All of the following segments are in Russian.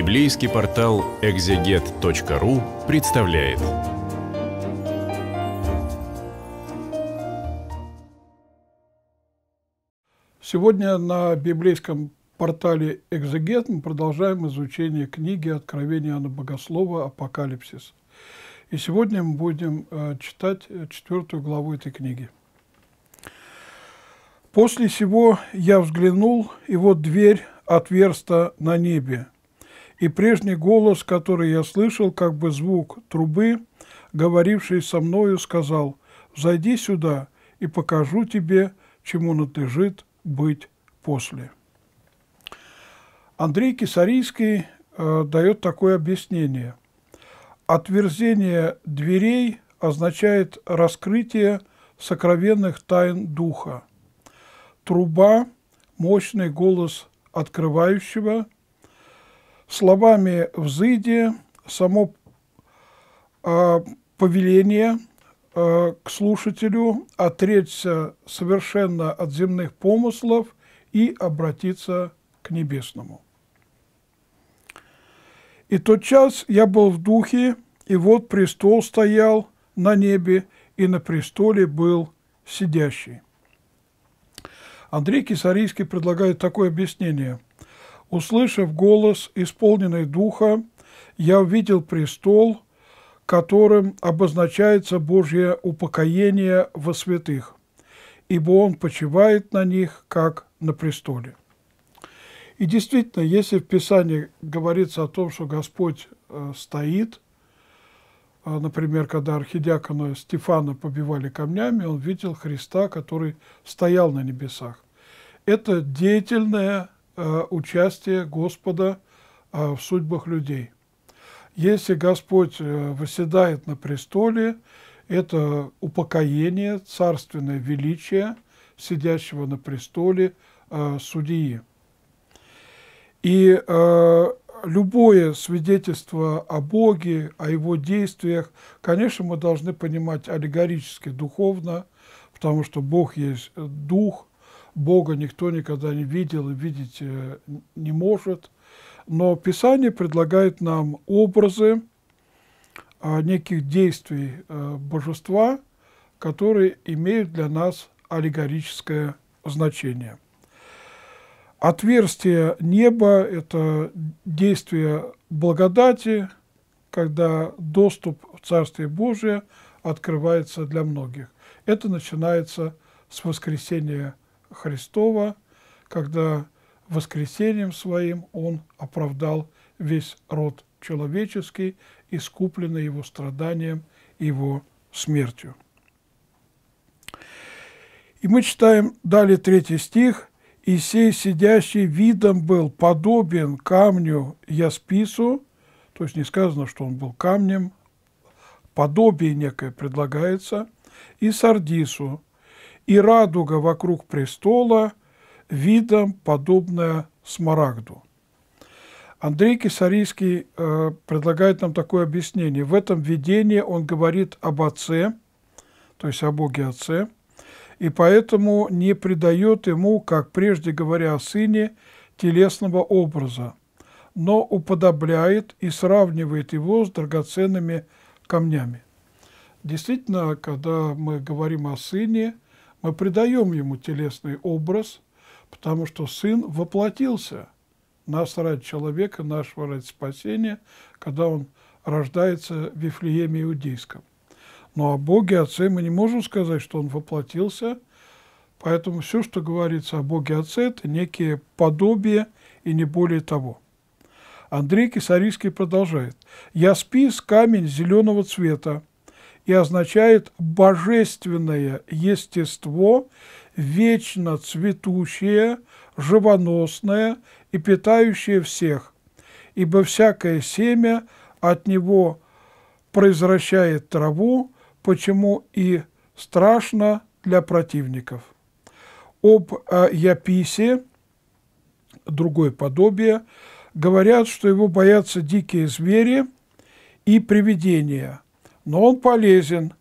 Библейский портал экзегет.ру представляет. Сегодня на библейском портале «Экзегет» мы продолжаем изучение книги Откровения Анна Богослова. Апокалипсис». И сегодня мы будем э, читать э, четвертую главу этой книги. «После сего я взглянул, и вот дверь отверста на небе, и прежний голос, который я слышал, как бы звук трубы, говоривший со мною, сказал, «Зайди сюда и покажу тебе, чему надлежит быть после». Андрей Кисарийский э, дает такое объяснение. Отверзение дверей означает раскрытие сокровенных тайн Духа. Труба – мощный голос открывающего, словами «взыди» само а, повеление а, к слушателю отречься совершенно от земных помыслов и обратиться к небесному. И тот час я был в духе, и вот престол стоял на небе, и на престоле был сидящий. Андрей Кисарийский предлагает такое объяснение – Услышав голос, исполненный духа, я увидел престол, которым обозначается Божье упокоение во святых, ибо он почивает на них, как на престоле. И действительно, если в Писании говорится о том, что Господь э, стоит, э, например, когда архидиакона Стефана побивали камнями, он видел Христа, который стоял на небесах. Это деятельное Э, участие Господа э, в судьбах людей. Если Господь э, восседает на престоле, это упокоение, царственное величие сидящего на престоле судьи. И любое свидетельство о Боге, о Его действиях, конечно, мы должны понимать аллегорически, духовно, потому что Бог есть Дух – Бога никто никогда не видел и видеть э, не может. Но Писание предлагает нам образы а, неких действий э, божества, которые имеют для нас аллегорическое значение. Отверстие неба – это действие благодати, когда доступ в Царствие Божие открывается для многих. Это начинается с воскресения Христова, когда воскресением своим Он оправдал весь род человеческий, искупленный его страданием, его смертью. И мы читаем далее третий стих. «И сей сидящий видом был подобен камню яспису». То есть не сказано, что он был камнем. Подобие некое предлагается. «И сардису, и радуга вокруг престола видом подобная смарагду. Андрей Кисарийский э, предлагает нам такое объяснение. В этом видении он говорит об Отце, то есть о Боге Отце, и поэтому не придает ему, как прежде говоря о Сыне, телесного образа, но уподобляет и сравнивает его с драгоценными камнями. Действительно, когда мы говорим о Сыне, мы придаем ему телесный образ, потому что Сын воплотился нас ради человека, нашего ради спасения, когда он рождается в Вифлееме Иудейском. Но ну, о Боге Отце мы не можем сказать, что Он воплотился, поэтому все, что говорится о Боге Отце, это некие подобия и не более того. Андрей Кисарийский продолжает. «Я спис камень зеленого цвета, и означает божественное естество, вечно цветущее, живоносное и питающее всех, ибо всякое семя от него произвращает траву, почему и страшно для противников. Об э, Яписе, другое подобие, говорят, что его боятся дикие звери и привидения – но он полезен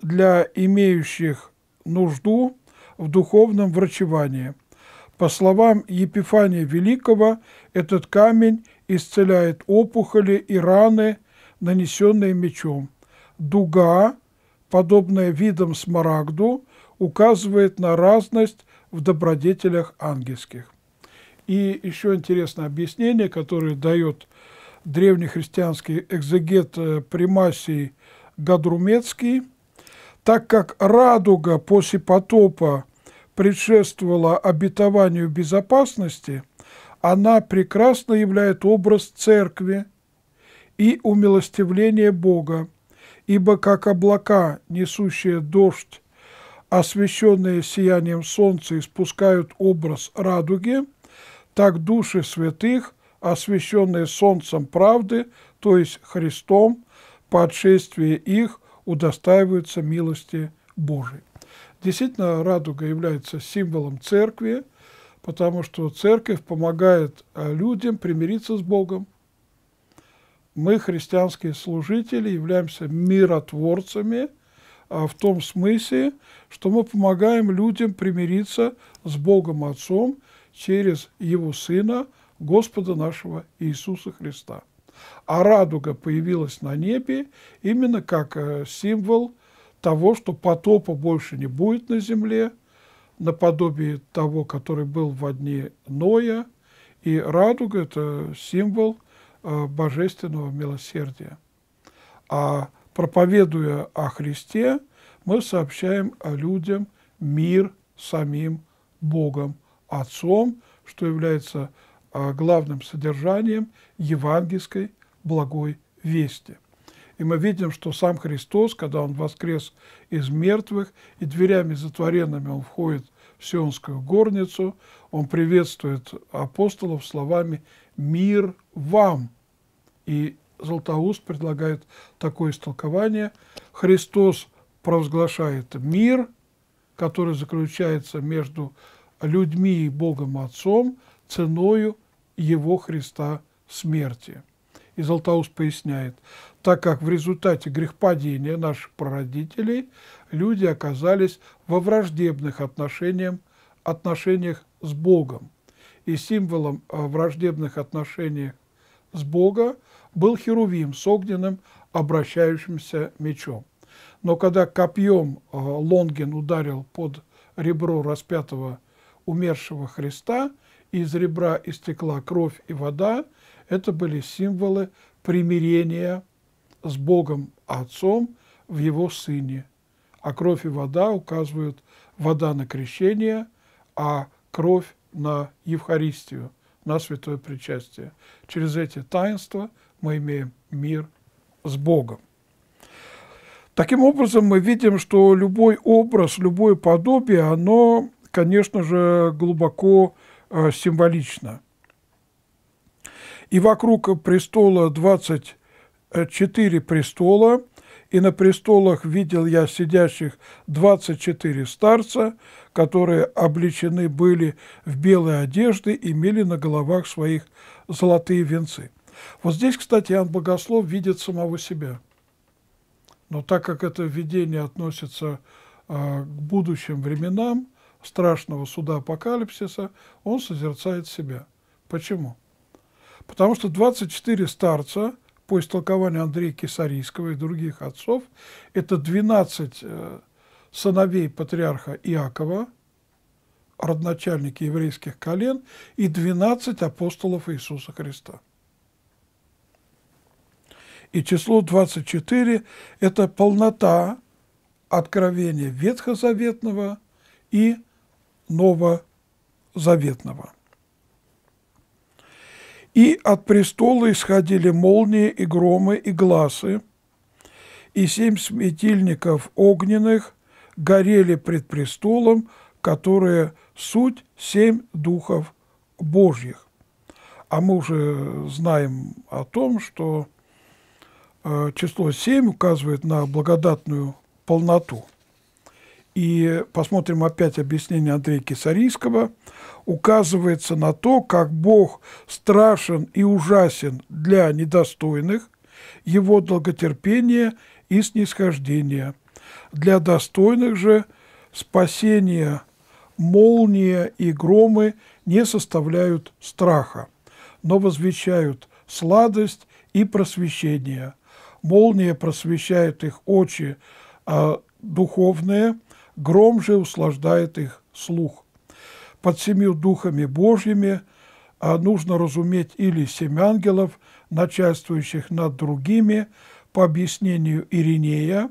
для имеющих нужду в духовном врачевании. По словам Епифания Великого, этот камень исцеляет опухоли и раны, нанесенные мечом. Дуга, подобная видам смарагду, указывает на разность в добродетелях ангельских. И еще интересное объяснение, которое дает древнехристианский экзегет э, Примасий Гадрумецкий, так как радуга после потопа предшествовала обетованию безопасности, она прекрасно являет образ церкви и умилостивление Бога, ибо как облака, несущие дождь, освещенные сиянием солнца, испускают образ радуги, так души святых, освещенные солнцем правды, то есть Христом, по отшествии их удостаиваются милости Божией. Действительно, радуга является символом церкви, потому что церковь помогает а, людям примириться с Богом. Мы, христианские служители, являемся миротворцами а, в том смысле, что мы помогаем людям примириться с Богом Отцом через Его Сына, Господа нашего Иисуса Христа а радуга появилась на небе именно как э, символ того, что потопа больше не будет на земле, наподобие того, который был в дни Ноя, и радуга – это символ э, божественного милосердия. А проповедуя о Христе, мы сообщаем о людям мир самим Богом, Отцом, что является Э, главным содержанием евангельской благой вести. И мы видим, что сам Христос, когда Он воскрес из мертвых, и дверями затворенными Он входит в Сионскую горницу, Он приветствует апостолов словами «Мир вам!» И Златоуст предлагает такое истолкование. Христос провозглашает мир, который заключается между людьми и Богом Отцом, ценою его Христа смерти. И Златоуст поясняет, так как в результате грехпадения наших прародителей люди оказались во враждебных отношениях, отношениях с Богом. И символом э, враждебных отношений с Богом был Херувим с огненным обращающимся мечом. Но когда копьем э, Лонгин ударил под ребро распятого умершего Христа, из ребра и стекла кровь и вода, это были символы примирения с Богом Отцом в Его Сыне. А кровь и вода указывают вода на крещение, а кровь на Евхаристию, на святое причастие. Через эти таинства мы имеем мир с Богом. Таким образом, мы видим, что любой образ, любое подобие, оно, конечно же, глубоко Э, символично. И вокруг престола 24 престола, и на престолах видел я сидящих 24 старца, которые обличены были в белые одежды, имели на головах своих золотые венцы. Вот здесь, кстати, Иоанн Богослов видит самого себя. Но так как это видение относится э, к будущим временам, страшного суда апокалипсиса, он созерцает себя. Почему? Потому что 24 старца, по истолкованию Андрея Кисарийского и других отцов, это 12 э, сыновей патриарха Иакова, родначальники еврейских колен, и 12 апостолов Иисуса Христа. И число 24 – это полнота откровения ветхозаветного и новозаветного. И от престола исходили молнии и громы и глазы, и семь светильников огненных горели пред престолом, которые суть семь духов Божьих. А мы уже знаем о том, что э, число семь указывает на благодатную полноту и посмотрим опять объяснение Андрея Кисарийского, указывается на то, как Бог страшен и ужасен для недостойных, его долготерпение и снисхождение. Для достойных же спасение, молния и громы не составляют страха, но возвещают сладость и просвещение. Молния просвещает их очи а, духовные, гром же услаждает их слух. Под семью духами Божьими а нужно разуметь или семь ангелов, начальствующих над другими, по объяснению Иринея,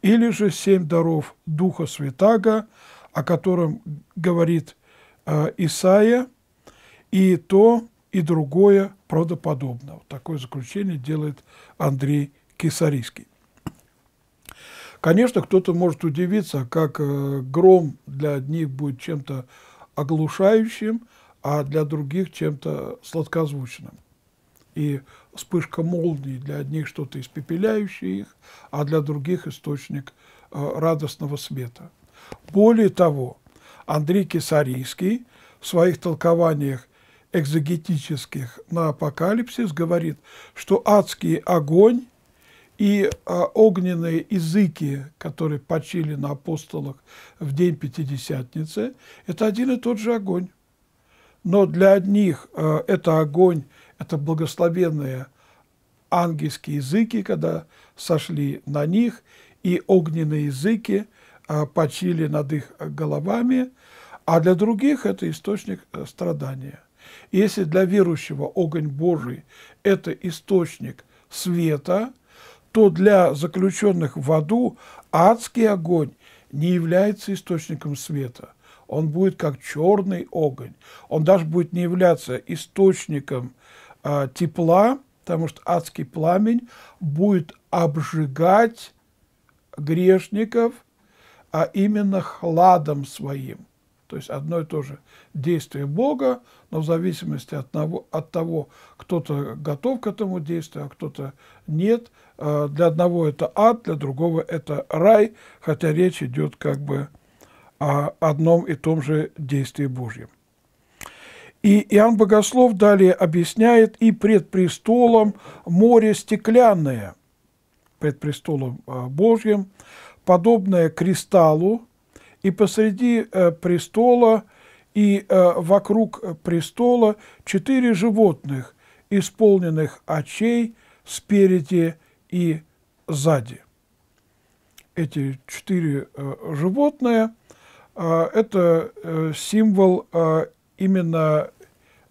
или же семь даров Духа Святаго, о котором говорит э, Исаия, и то, и другое правдоподобно. Вот такое заключение делает Андрей Кисарийский. Конечно, кто-то может удивиться, как э, гром для одних будет чем-то оглушающим, а для других чем-то сладкозвучным. И вспышка молнии для одних что-то испепеляющее их, а для других источник э, радостного света. Более того, Андрей Кисарийский в своих толкованиях экзогетических на апокалипсис говорит, что адский огонь и а, огненные языки, которые почили на апостолах в день Пятидесятницы, это один и тот же огонь. Но для одних а, это огонь, это благословенные ангельские языки, когда сошли на них, и огненные языки а, почили над их головами, а для других это источник э, страдания. Если для верующего огонь Божий – это источник света, то для заключенных в аду адский огонь не является источником света. Он будет как черный огонь. Он даже будет не являться источником э, тепла, потому что адский пламень будет обжигать грешников, а именно хладом своим. То есть одно и то же действие Бога, но в зависимости от того, от того кто-то готов к этому действию, а кто-то нет – Э, для одного это ад, для другого это рай, хотя речь идет как бы о одном и том же действии Божьем. И Иоанн Богослов далее объясняет и пред престолом море стеклянное, пред престолом э, Божьим, подобное кристаллу, и посреди э, престола и вокруг престола четыре животных, исполненных очей спереди и сзади. Эти четыре э, животные э, – это э, символ именно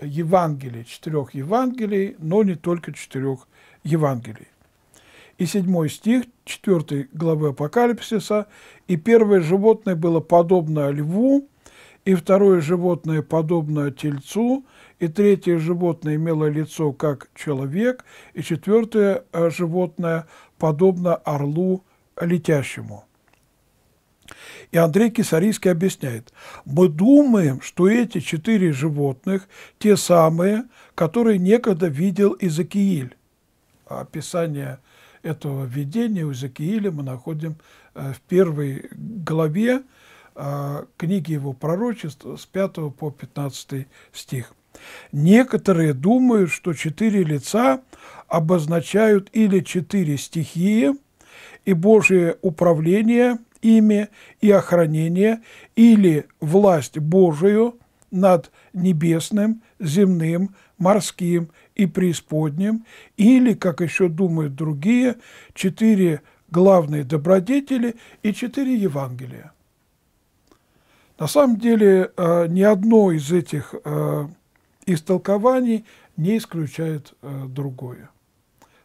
Евангелий, четырех Евангелий, но не только четырех Евангелий. И седьмой стих 4 главы Апокалипсиса. «И первое животное было подобно льву, и второе животное подобно тельцу, и третье животное имело лицо как человек, и четвертое э, животное подобно орлу летящему. И Андрей Кисарийский объясняет, мы думаем, что эти четыре животных те самые, которые некогда видел Изакииль. А описание этого видения у Изакииля мы находим э, в первой главе э, книги его пророчеств с 5 по 15 стих. Некоторые думают, что четыре лица обозначают или четыре стихии, и Божие управление ими и охранение, или власть Божию над небесным, земным, морским и преисподним, или, как еще думают другие, четыре главные добродетели и четыре Евангелия. На самом деле, э, ни одно из этих э, истолкований не исключает э, другое.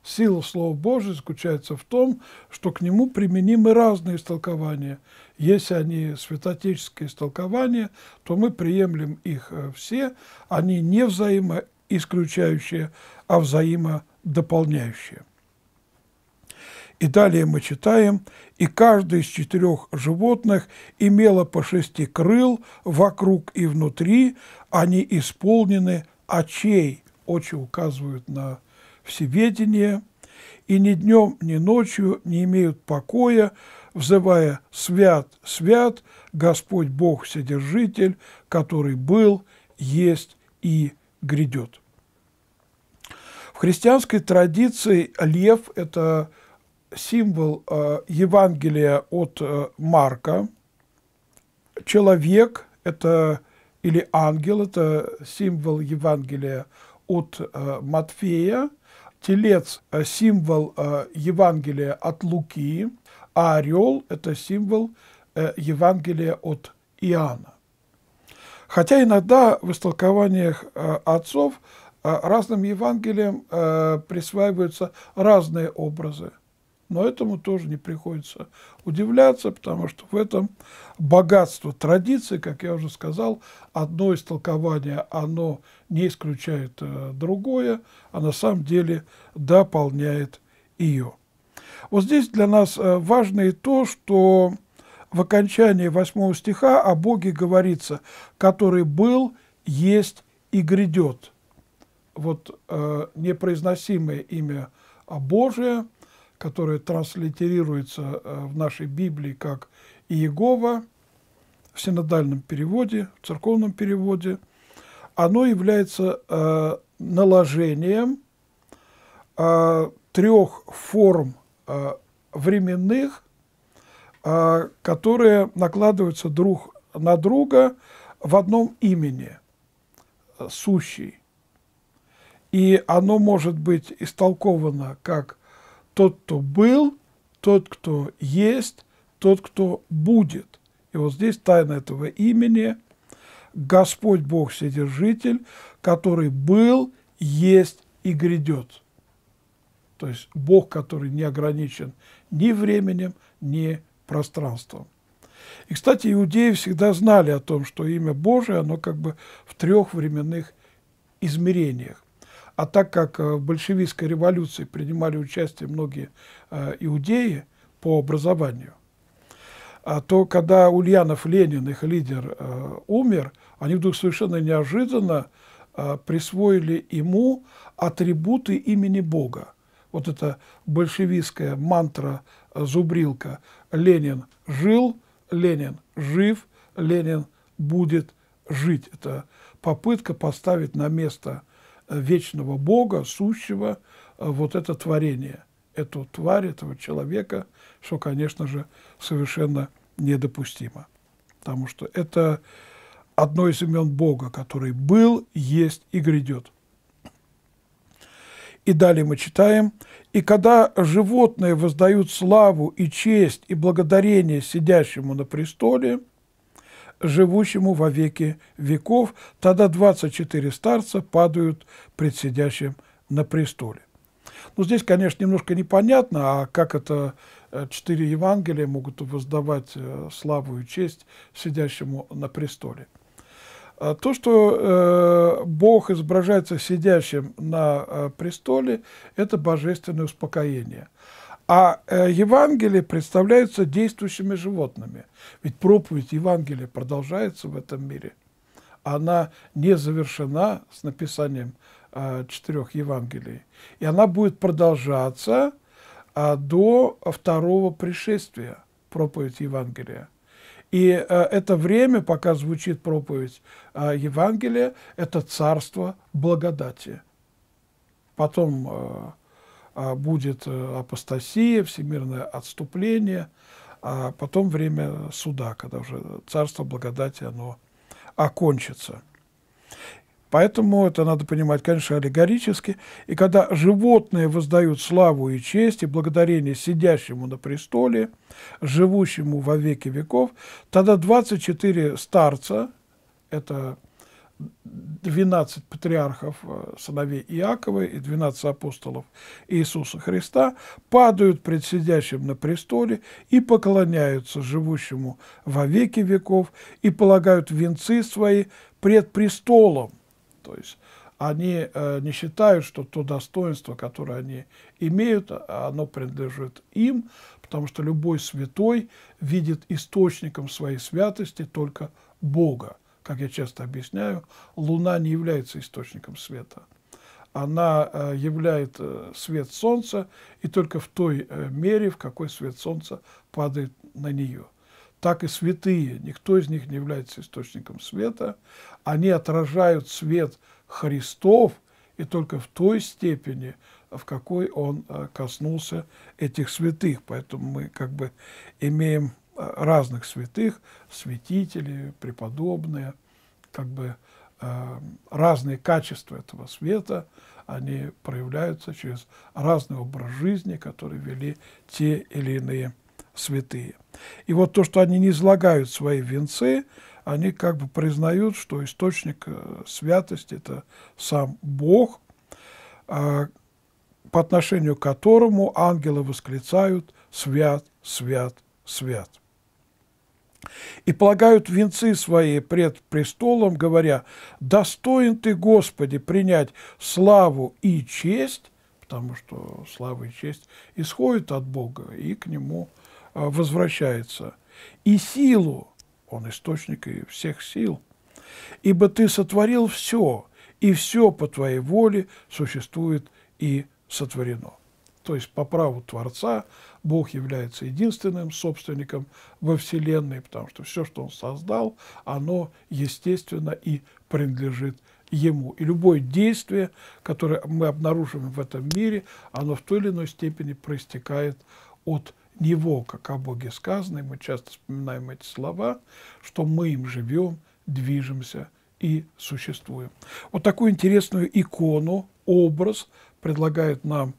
Сила Слова Божия заключается в том, что к нему применимы разные истолкования. Если они святотеческие истолкования, то мы приемлем их э, все, они не взаимоисключающие, а взаимодополняющие. И далее мы читаем, «И каждое из четырех животных имело по шести крыл вокруг и внутри, они исполнены очей». Очи указывают на всеведение. «И ни днем, ни ночью не имеют покоя, взывая «Свят, свят, Господь Бог Вседержитель, который был, есть и грядет». В христианской традиции лев – это символ э, Евангелия от э, Марка. Человек – это или ангел – это символ Евангелия от э, Матфея. Телец – символ Евангелия от Луки, а орел – это символ Евангелия от Иоанна. Хотя иногда в истолкованиях отцов разным Евангелиям присваиваются разные образы – но этому тоже не приходится удивляться, потому что в этом богатство традиции, как я уже сказал, одно из толкований, оно не исключает э, другое, а на самом деле дополняет ее. Вот здесь для нас э, важно и то, что в окончании восьмого стиха о Боге говорится, который был, есть и грядет. Вот э, непроизносимое имя Божие – которое транслитерируется э, в нашей Библии как Иегова в синодальном переводе, в церковном переводе, оно является э, наложением э, трех форм временных, которые накладываются друг на друга в одном имени – сущий. И оно может быть истолковано как тот, кто был, тот, кто есть, тот, кто будет. И вот здесь тайна этого имени – Господь Бог Вседержитель, который был, есть и грядет. То есть Бог, который не ограничен ни временем, ни пространством. И, кстати, иудеи всегда знали о том, что имя Божие, оно как бы в трех временных измерениях. А так как э, в большевистской революции принимали участие многие э, иудеи по образованию, а, то когда Ульянов Ленин, их лидер, э, умер, они вдруг совершенно неожиданно присвоили ему атрибуты имени Бога. Вот эта большевистская мантра, зубрилка «Ленин жил», «Ленин жив», «Ленин будет жить». Это попытка поставить на место – вечного Бога, сущего, э, вот это творение, эту тварь, этого человека, что, конечно же, совершенно недопустимо. Потому что это одно из имен Бога, который был, есть и грядет. И далее мы читаем, «И когда животные воздают славу и честь и благодарение сидящему на престоле, живущему во веки веков, тогда 24 старца падают пред сидящим на престоле. Ну, здесь, конечно, немножко непонятно, а как это э, четыре Евангелия могут воздавать э, славу и честь сидящему на престоле. А то, что э, Бог изображается сидящим на престоле, это божественное успокоение – а э, Евангелие представляются действующими животными. Ведь проповедь Евангелия продолжается в этом мире. Она не завершена с написанием э, четырех Евангелий. И она будет продолжаться э, до второго пришествия, проповедь Евангелия. И э, это время, пока звучит проповедь Евангелия, это царство благодати. Потом... А, будет э, апостасия, всемирное отступление, а потом время суда, когда уже царство благодати, оно окончится. Поэтому это надо понимать, конечно, аллегорически. И когда животные воздают славу и честь и благодарение сидящему на престоле, живущему во веки веков, тогда 24 старца, это 12 патриархов, э, сыновей Иакова и 12 апостолов Иисуса Христа падают пред сидящим на престоле и поклоняются живущему во веки веков и полагают венцы свои пред престолом. То есть они э, не считают, что то достоинство, которое они имеют, а, оно принадлежит им, потому что любой святой видит источником своей святости только Бога как я часто объясняю, Луна не является источником света. Она э, являет э, свет Солнца и только в той э, мере, в какой свет Солнца падает на нее. Так и святые, никто из них не является источником света. Они отражают свет Христов и только в той степени, в какой он коснулся этих святых. Поэтому мы как бы имеем разных святых, святители, преподобные, как бы э, разные качества этого света, они проявляются через разный образ жизни, который вели те или иные святые. И вот то, что они не излагают свои венцы, они как бы признают, что источник э, святости – это сам Бог, а, по отношению к которому ангелы восклицают «Свят, свят, свят» и полагают венцы свои пред престолом, говоря, «Достоин ты, Господи, принять славу и честь», потому что слава и честь исходит от Бога и к Нему а, возвращается, «и силу», Он источник и всех сил, «ибо ты сотворил все, и все по твоей воле существует и сотворено» то есть по праву Творца Бог является единственным собственником во Вселенной, потому что все, что Он создал, оно естественно и принадлежит Ему. И любое действие, которое мы обнаруживаем в этом мире, оно в той или иной степени проистекает от Него, как о Боге сказано, и мы часто вспоминаем эти слова, что мы им живем, движемся и существуем. Вот такую интересную икону, образ предлагает нам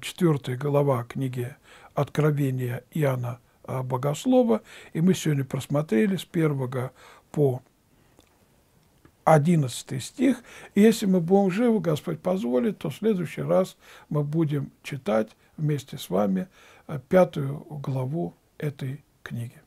4 глава книги Откровения Иоанна а, Богослова. И мы сегодня просмотрели с 1 по 11 стих. И если мы будем живы, Господь позволит, то в следующий раз мы будем читать вместе с вами а, пятую главу этой книги.